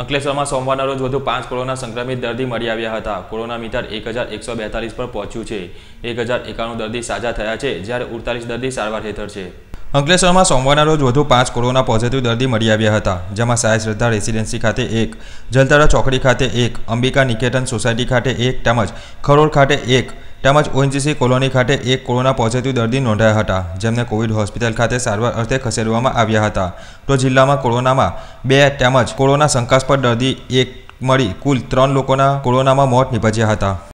અંકલેશ્વરમાં સોમવારના રોજ વધુ પાંચ કોરોના સંક્રમિત દર્દી મળી આવ્યા હતા કોરોના મીટર એક હજાર એકસો બેતાલીસ પર પહોંચ્યું છે એક હજાર એકાણું દર્દી સાજા થયા છે જ્યારે ઉડતાલીસ દર્દી સારવાર હેઠળ છે અંકલેશ્વરમાં સોમવારના રોજ વધુ પાંચ કોરોના પોઝિટિવ દર્દી મળી આવ્યા હતા જેમાં સાય શ્રદ્ધા રેસિડેન્સી ખાતે એક જલતારા ચોકડી ખાતે એક અંબિકા નિકેતન સોસાયટી ખાતે એક તેમજ ખરોળ ખાતે એક તેમજ ઓએનજીસી કોલોની ખાતે એક કોરોના પોઝિટિવ દર્દી નોંધાયા હતા જેમને કોવિડ હોસ્પિટલ ખાતે સારવાર અર્થે ખસેડવામાં આવ્યા હતા તો જિલ્લામાં કોરોનામાં બે તેમજ કોરોના શંકાસ્પદ દર્દી એક મળી કુલ ત્રણ લોકોના કોરોનામાં મોત નિપજ્યા હતા